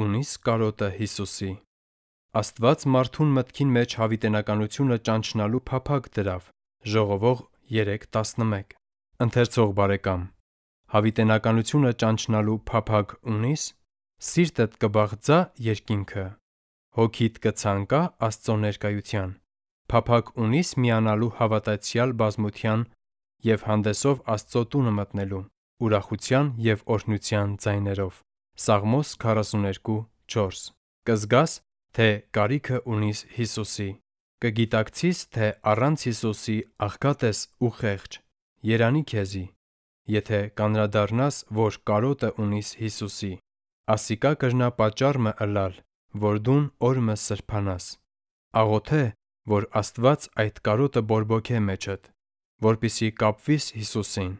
Ունիս կարոտը Հիսուսի։ Աստված մարդուն մտքին մեջ հավիտենականությունը ճանչնալու փափակ դրավ։ Ժողովող 3:11։ Ընթերցող բարեկամ, հավիտենականությունը ճանչնալու փափակ ունիս, սիրտդ կբաղձա երկինքը։ Հոգիդ կցանկա Աստծո ներկայության։ Փափակ ունիս միանալու հավատացյալ բազմության եւ հանդեսով Աստծո տունը մտնելու ուրախության եւ օրհնության ձայներով։ Սաղմոս 42:4 Կզգաս, թե կարիքը ունիս Հիսուսի, կգիտակցիս, թե առանց Հիսուսի աղքատ ես ու խեղճ, երանի քեզի, եթե կանրադառնաս, որ կարոտը ունիս Հիսուսի, ասիկա կրնա պատճառը ըլալ, որ դուն օրը սրբանաս։ Աղոթե, որ Աստված այդ կարոտը բորբոքե մեջդ, որպիսի կապվիս Հիսուսին։